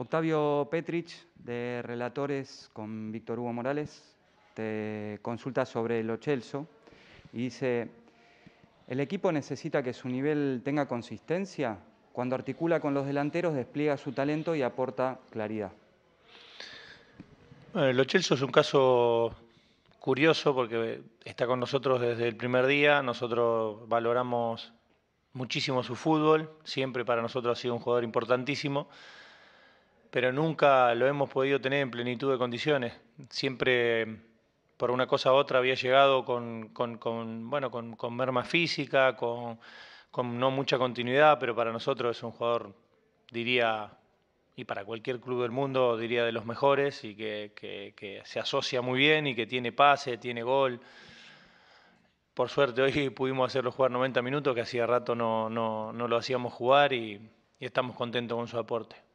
Octavio Petrich, de Relatores con Víctor Hugo Morales, te consulta sobre el Ochelso y dice, ¿el equipo necesita que su nivel tenga consistencia? Cuando articula con los delanteros despliega su talento y aporta claridad. El eh, lo es un caso curioso porque está con nosotros desde el primer día, nosotros valoramos muchísimo su fútbol, siempre para nosotros ha sido un jugador importantísimo pero nunca lo hemos podido tener en plenitud de condiciones. Siempre por una cosa u otra había llegado con, bueno, con, merma física, con, no mucha continuidad, pero para nosotros es un jugador, diría, y para cualquier club del mundo, diría de los mejores, y que, se asocia muy bien y que tiene pase, tiene gol. Por suerte hoy pudimos hacerlo jugar 90 minutos, que hacía rato no, no, lo hacíamos jugar y estamos contentos con su aporte.